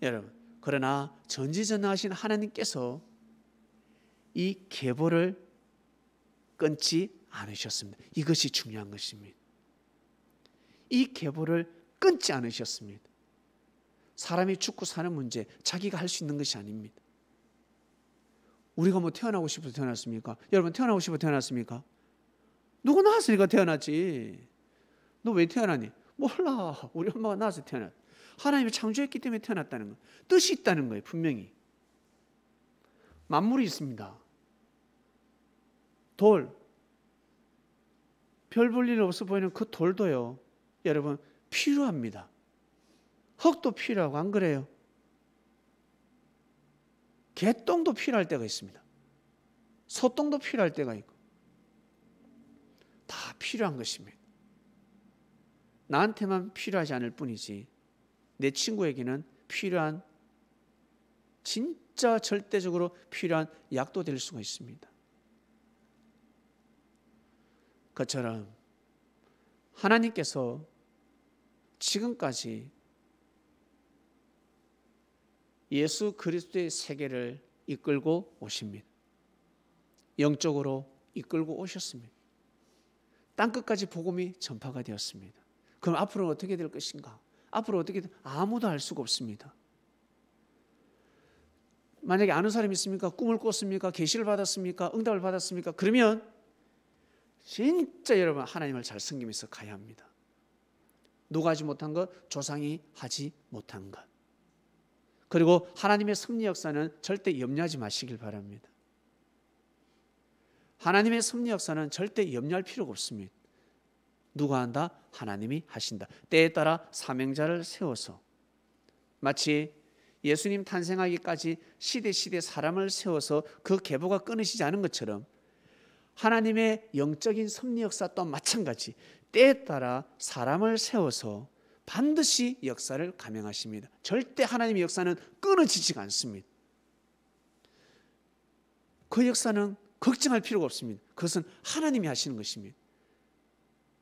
여러분, 그러나 전지전능하신 하나님께서 이 계보를 끊지 않으셨습니다. 이것이 중요한 것입니다. 이 계보를 끊지 않으셨습니다. 사람이 죽고 사는 문제, 자기가 할 수 있는 것이 아닙니다. 우리가 뭐 태어나고 싶어서 태어났습니까? 여러분 태어나고 싶어 태어났습니까? 누구 낳았으니까 태어났지. 너 왜 태어나니? 몰라. 우리 엄마가 낳아서 태어났. 하나님이 창조했기 때문에 태어났다는 거. 뜻이 있다는 거예요, 분명히. 만물이 있습니다. 돌. 별볼일 없어 보이는 그 돌도요. 여러분 필요합니다. 흙도 필요하고 안 그래요? 개똥도 필요할 때가 있습니다. 소똥도 필요할 때가 있고 다 필요한 것입니다. 나한테만 필요하지 않을 뿐이지 내 친구에게는 필요한 진짜 절대적으로 필요한 약도 될 수가 있습니다. 그처럼 하나님께서 지금까지 예수 그리스도의 세계를 이끌고 오십니다. 영적으로 이끌고 오셨습니다. 땅 끝까지 복음이 전파가 되었습니다. 그럼 앞으로 어떻게 될 것인가? 앞으로 어떻게 아무도 알 수가 없습니다. 만약에 아는 사람이 있습니까? 꿈을 꿨습니까? 계시를 받았습니까? 응답을 받았습니까? 그러면 진짜 여러분 하나님을 잘 섬기면서 가야 합니다. 누가 하지 못한 것, 조상이 하지 못한 것. 그리고 하나님의 섭리 역사는 절대 염려하지 마시길 바랍니다. 하나님의 섭리 역사는 절대 염려할 필요가 없습니다. 누가 한다? 하나님이 하신다. 때에 따라 사명자를 세워서 마치 예수님 탄생하기까지 시대 시대 사람을 세워서 그 계보가 끊어지지 않은 것처럼 하나님의 영적인 섭리 역사 또 마찬가지 때에 따라 사람을 세워서 반드시 역사를 감행하십니다. 절대 하나님의 역사는 끊어지지 않습니다. 그 역사는 걱정할 필요가 없습니다. 그것은 하나님이 하시는 것입니다.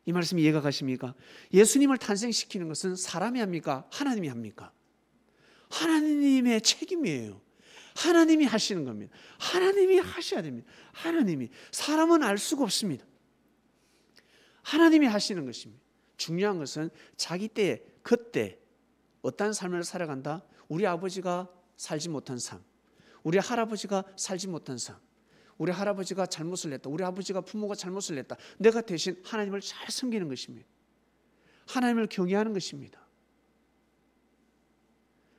이 말씀이 이해가 가십니까? 예수님을 탄생시키는 것은 사람이 합니까? 하나님이 합니까? 하나님의 책임이에요. 하나님이 하시는 겁니다. 하나님이 하셔야 됩니다. 하나님이. 사람은 알 수가 없습니다. 하나님이 하시는 것입니다. 중요한 것은 자기 때 그때 어떤 삶을 살아간다. 우리 아버지가 살지 못한 삶, 우리 할아버지가 살지 못한 삶, 우리 할아버지가 잘못을 했다. 우리 아버지가 부모가 잘못을 했다. 내가 대신 하나님을 잘 섬기는 것입니다. 하나님을 경외하는 것입니다.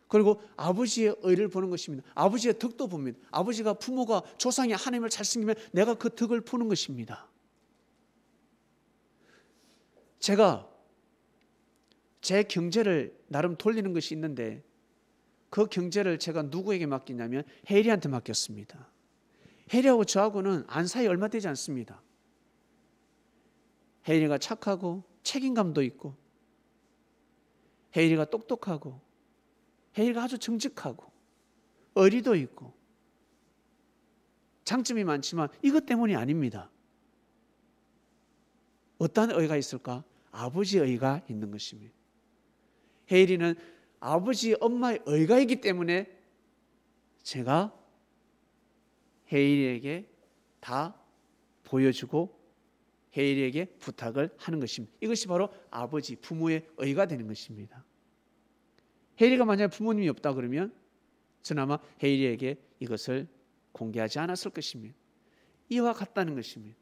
그리고 아버지의 의를 보는 것입니다. 아버지의 덕도 봅니다. 아버지가 부모가 조상이 하나님을 잘 섬기면 내가 그 덕을 보는 것입니다. 제가 제 경제를 나름 돌리는 것이 있는데 그 경제를 제가 누구에게 맡기냐면 해리한테 맡겼습니다. 해리하고 저하고는 안 사이 얼마 되지 않습니다. 해리가 착하고 책임감도 있고 해리가 똑똑하고 해리가 아주 정직하고 어리도 있고 장점이 많지만 이것 때문이 아닙니다. 어떠한 의가 있을까? 아버지의 의가 있는 것입니다. 헤일이는 아버지 엄마의 의가 있기 때문에 제가 헤일에게 다 보여주고 헤일에게 부탁을 하는 것입니다. 이것이 바로 아버지 부모의 의가 되는 것입니다. 헤일이가 만약에 부모님이 없다 그러면 저나마 헤일이에게 이것을 공개하지 않았을 것입니다. 이와 같다는 것입니다.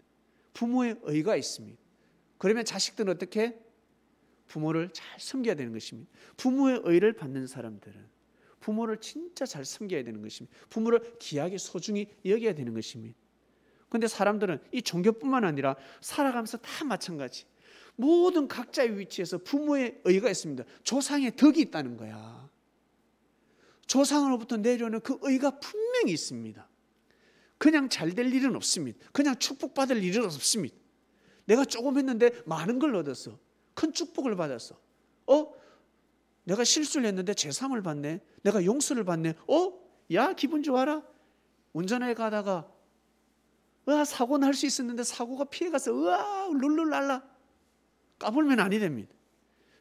부모의 의가 있습니다. 그러면 자식들은 어떻게 부모를 잘 섬겨야 되는 것입니다. 부모의 의를 받는 사람들은 부모를 진짜 잘 섬겨야 되는 것입니다. 부모를 귀하게 소중히 여겨야 되는 것입니다. 그런데 사람들은 이 종교뿐만 아니라 살아가면서 다 마찬가지. 모든 각자의 위치에서 부모의 의가 있습니다. 조상의 덕이 있다는 거야. 조상으로부터 내려오는 그 의가 분명히 있습니다. 그냥 잘 될 일은 없습니다. 그냥 축복받을 일은 없습니다. 내가 조금 했는데 많은 걸 얻었어. 큰 축복을 받았어. 어? 내가 실수를 했는데 제삼을 받네. 내가 용서를 받네. 어? 야, 기분 좋아라. 운전해 가다가 으아, 사고 날 수 있었는데 사고가 피해 가서 으아, 룰룰랄라. 까불면 아니 됩니다.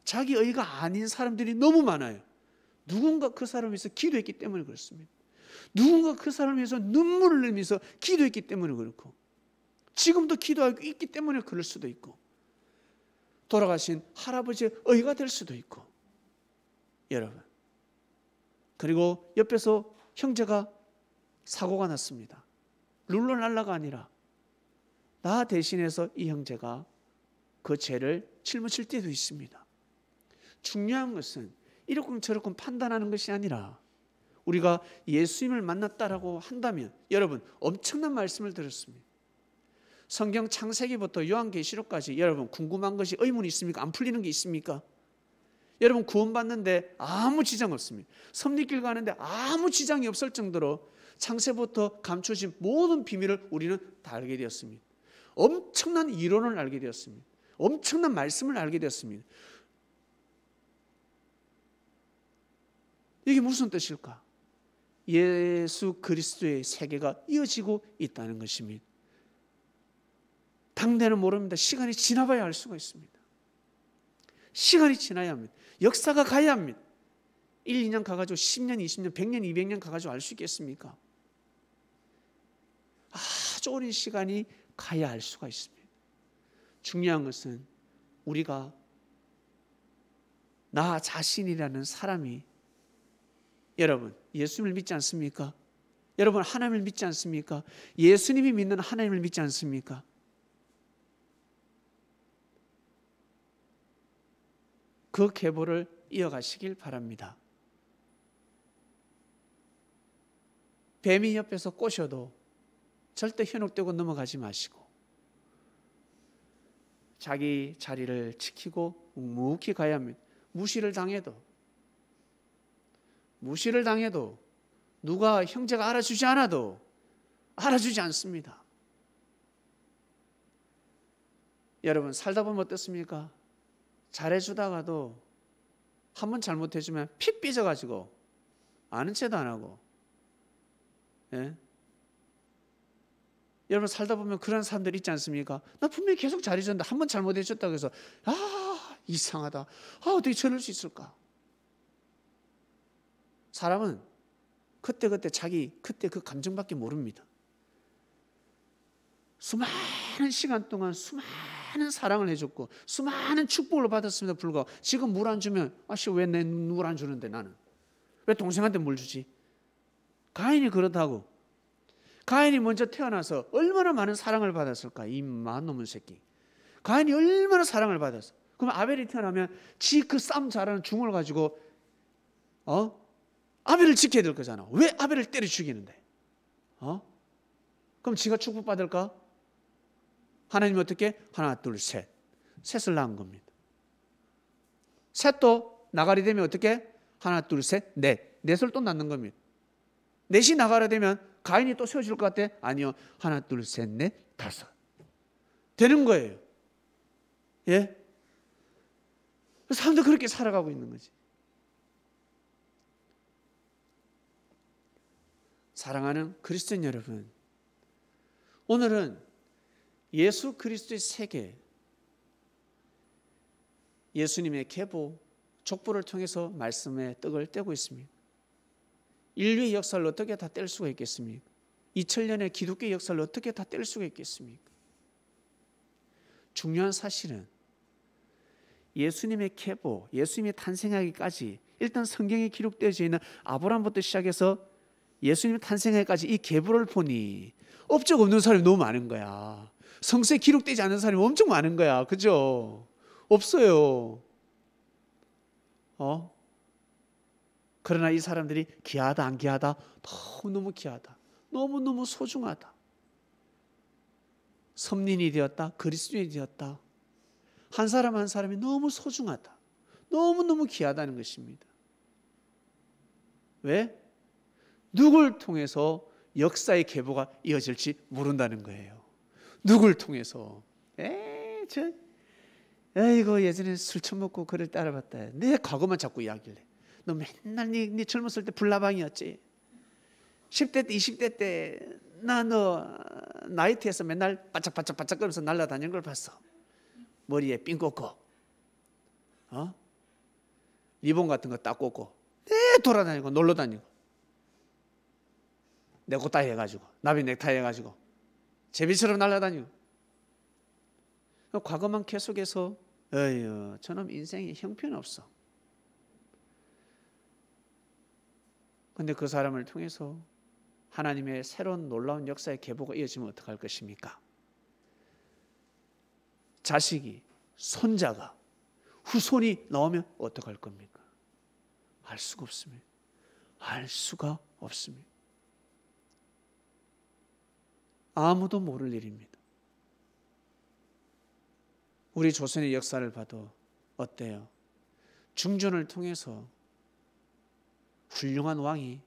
자기 의가 아닌 사람들이 너무 많아요. 누군가 그 사람을 위해서 기도했기 때문에 그렇습니다. 누군가 그 사람을 위해서 눈물을 흘리면서 기도했기 때문에 그렇고 지금도 기도하고 있기 때문에 그럴 수도 있고 돌아가신 할아버지의 의가 될 수도 있고 여러분 그리고 옆에서 형제가 사고가 났습니다. 룰러 날라가 아니라 나 대신해서 이 형제가 그 죄를 짊어질 때도 있습니다. 중요한 것은 이렇군 저렇군 판단하는 것이 아니라 우리가 예수님을 만났다라고 한다면 여러분 엄청난 말씀을 들었습니다. 성경 창세기부터 요한계시록까지 여러분 궁금한 것이 의문이 있습니까? 안 풀리는 게 있습니까? 여러분 구원받는데 아무 지장 없습니다. 섬리길 가는데 아무 지장이 없을 정도로 창세부터 감춰진 모든 비밀을 우리는 다 알게 되었습니다. 엄청난 이론을 알게 되었습니다. 엄청난 말씀을 알게 되었습니다. 이게 무슨 뜻일까? 예수 그리스도의 세계가 이어지고 있다는 것입니다. 당대는 모릅니다. 시간이 지나봐야 알 수가 있습니다. 시간이 지나야 합니다. 역사가 가야 합니다. 1, 2년 가가지고 10년, 20년, 100년, 200년 가가지고 알 수 있겠습니까? 아주 오랜 시간이 가야 알 수가 있습니다. 중요한 것은 우리가 나 자신이라는 사람이 여러분 예수님을 믿지 않습니까? 여러분 하나님을 믿지 않습니까? 예수님이 믿는 하나님을 믿지 않습니까? 그 계보를 이어가시길 바랍니다. 뱀이 옆에서 꼬셔도 절대 현혹되고 넘어가지 마시고 자기 자리를 지키고 묵묵히 가야 합니다. 무시를 당해도 무시를 당해도 누가 형제가 알아주지 않아도 알아주지 않습니다. 여러분 살다 보면 어떻습니까? 잘해주다가도 한 번 잘못해주면 피 삐져가지고 아는 체도 안 하고 예? 여러분 살다 보면 그런 사람들 있지 않습니까? 나 분명히 계속 잘해줬는데 한번 잘못해줬다고 해서 아 이상하다 아 어떻게 저럴 수 있을까? 사람은 그때그때 자기 그때 그 감정밖에 모릅니다. 수많은 시간 동안 수많은 많은 사랑을 해줬고 수많은 축복을 받았습니다불과 지금 물 안 주면 아씨 왜내눈물안 주는데 나는 왜 동생한테 물 주지? 가인이 그렇다고 가인이 먼저 태어나서 얼마나 많은 사랑을 받았을까 이만 넘은 새끼 가인이 얼마나 사랑을 받았어 그럼 아벨이 태어나면 지 그쌈 잘하는 중을 가지고 어 아벨을 지켜야 될 거잖아 왜 아벨을 때려 죽이는데 어 그럼 지가 축복받을까? 하나님 어떻게? 하나, 둘, 셋. 셋을 낳은 겁니다. 셋도 나가리 되면 어떻게? 하나, 둘, 셋, 넷. 넷을 또 낳는 겁니다. 넷이 나가려 되면 가인이 또 세워줄 것 같아? 아니요. 하나, 둘, 셋, 넷, 다섯. 되는 거예요. 예? 사람들 그렇게 살아가고 있는 거지. 사랑하는 그리스도인 여러분, 오늘은 예수 그리스도의 세계, 예수님의 계보, 족보를 통해서 말씀의 떡을 떼고 있습니다. 인류의 역사를 어떻게 다 뗄 수가 있겠습니까? 2000년의 기독교 역사를 어떻게 다 뗄 수가 있겠습니까? 중요한 사실은 예수님의 계보, 예수님이 탄생하기까지 일단 성경에 기록되어 있는 아브라함부터 시작해서 예수님 탄생에까지 이 계보를 보니 업적 없는 사람이 너무 많은 거야. 성서에 기록되지 않은 사람이 엄청 많은 거야. 그죠? 없어요. 어? 그러나 이 사람들이 귀하다 안 귀하다 너무너무 귀하다. 너무너무 소중하다. 섬린이 되었다. 그리스도인이 되었다. 한 사람 한 사람이 너무 소중하다. 너무너무 귀하다는 것입니다. 왜? 누굴 통해서 역사의 계보가 이어질지 모른다는 거예요. 누굴 통해서? 에이, 저, 에이거 예전에 술 처먹고 그를 따라봤다. 내 과거만 자꾸 이야기를 해. 너 맨날 네, 네 젊었을 때 불나방이었지. 10대 때, 20대 때 나 너 나이트에서 맨날 바짝바짝바짝 거면서 날아다니는 걸 봤어. 머리에 핀 꽂고. 어? 리본 같은 거 딱 꽂고. 네, 돌아다니고 놀러 다니고. 내 꽃다 해가지고. 나비 넥타이 해가지고. 제비처럼 날아다니고 과거만 계속해서 어휴 저놈 인생이 형편없어 근데 그 사람을 통해서 하나님의 새로운 놀라운 역사의 계보가 이어지면 어떡할 것입니까? 자식이 손자가 후손이 나오면 어떡할 겁니까? 알 수가 없습니다. 알 수가 없습니다. 아무도 모를 일입니다. 우리 조선의 역사를 봐도 어때요? 중전을 통해서 훌륭한 왕이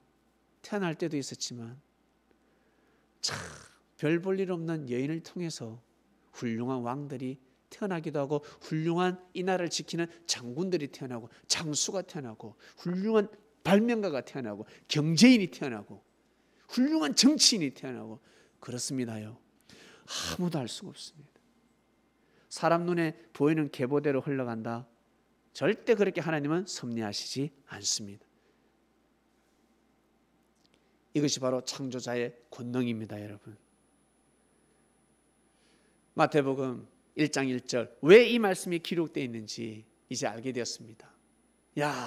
태어날 때도 있었지만 참별볼일 없는 여인을 통해서 훌륭한 왕들이 태어나기도 하고 훌륭한 이 나라를 지키는 장군들이 태어나고 장수가 태어나고 훌륭한 발명가가 태어나고 경제인이 태어나고 훌륭한 정치인이 태어나고 그렇습니다요. 아무도 알 수가 없습니다. 사람 눈에 보이는 계보대로 흘러간다. 절대 그렇게 하나님은 섭리하시지 않습니다. 이것이 바로 창조자의 권능입니다, 여러분. 마태복음 1장 1절. 왜 이 말씀이 기록되어 있는지 이제 알게 되었습니다. 야,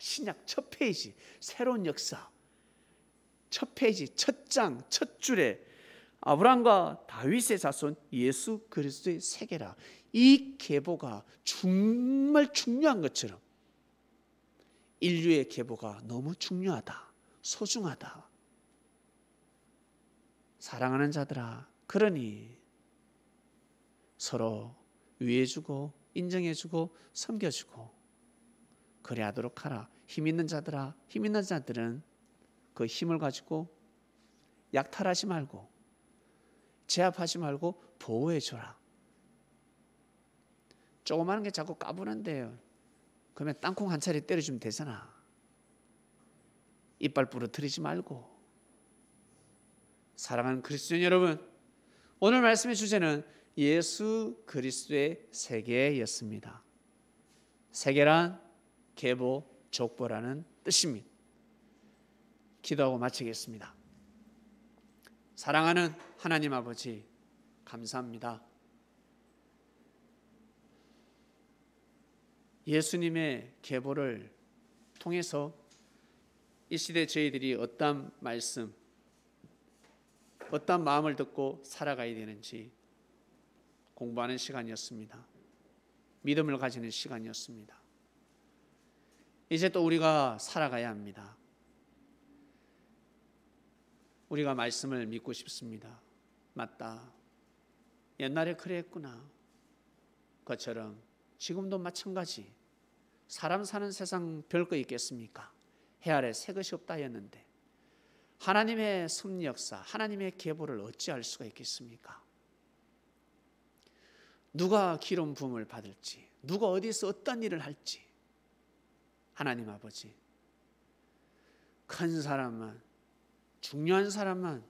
신약 첫 페이지. 새로운 역사. 첫 페이지, 첫 장, 첫 줄에 아브라함과 다윗의 자손 예수 그리스도의 세계라. 이 계보가 정말 중요한 것처럼 인류의 계보가 너무 중요하다. 소중하다. 사랑하는 자들아, 그러니 서로 위해주고 인정해주고 섬겨주고 그래하도록 하라. 힘 있는 자들아, 힘 있는 자들은 그 힘을 가지고 약탈하지 말고 제압하지 말고 보호해 줘라. 조그마한 게 자꾸 까부는데요. 그러면 땅콩 한 차례 때려주면 되잖아. 이빨 부러뜨리지 말고. 사랑하는 그리스도인 여러분, 오늘 말씀의 주제는 예수 그리스도의 세계였습니다. 세계란 계보, 족보라는 뜻입니다. 기도하고 마치겠습니다. 사랑하는 하나님 아버지, 감사합니다. 예수님의 계보를 통해서 이 시대 저희들이 어떤 말씀, 어떤 마음을 듣고 살아가야 되는지 공부하는 시간이었습니다. 믿음을 가지는 시간이었습니다. 이제 또 우리가 살아가야 합니다. 우리가 말씀을 믿고 싶습니다. 맞다. 옛날에 그랬구나. 것처럼 지금도 마찬가지. 사람 사는 세상 별 거 있겠습니까? 해 아래 새 것이 없다였는데 하나님의 섭리 역사, 하나님의 계보를 어찌할 수가 있겠습니까? 누가 기름 부음을 받을지, 누가 어디서 어떤 일을 할지 하나님 아버지 큰 사람만 중요한 사람만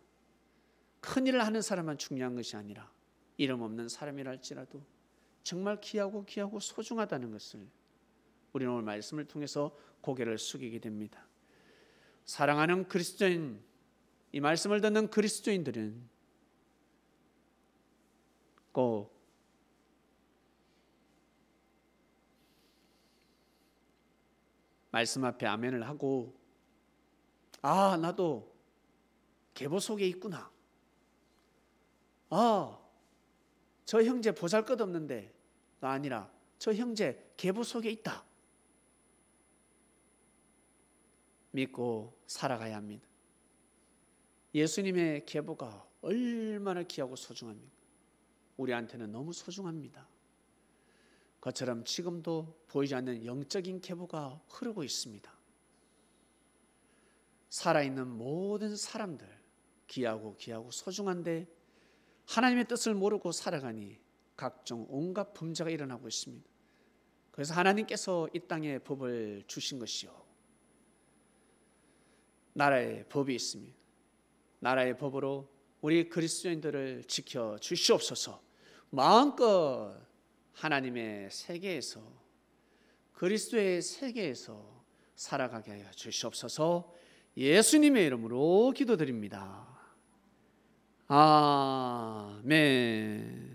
큰일을 하는 사람만 중요한 것이 아니라 이름 없는 사람이랄지라도 정말 귀하고 귀하고 소중하다는 것을 우리는 오늘 말씀을 통해서 고개를 숙이게 됩니다. 사랑하는 그리스도인 이 말씀을 듣는 그리스도인들은 꼭 말씀 앞에 아멘을 하고 아 나도 계보 속에 있구나. 아, 저 형제 보잘 것 없는데, 아니라 저 형제 계보 속에 있다. 믿고 살아가야 합니다. 예수님의 계보가 얼마나 귀하고 소중합니까? 우리한테는 너무 소중합니다. 그처럼 지금도 보이지 않는 영적인 계보가 흐르고 있습니다. 살아있는 모든 사람들, 귀하고 귀하고 소중한데 하나님의 뜻을 모르고 살아가니 각종 온갖 범죄가 일어나고 있습니다. 그래서 하나님께서 이 땅에 법을 주신 것이요. 나라의 법이 있습니다. 나라의 법으로 우리 그리스도인들을 지켜 주시옵소서. 마음껏 하나님의 세계에서 그리스도의 세계에서 살아가게 하여 주시옵소서. 예수님의 이름으로 기도드립니다. 아멘.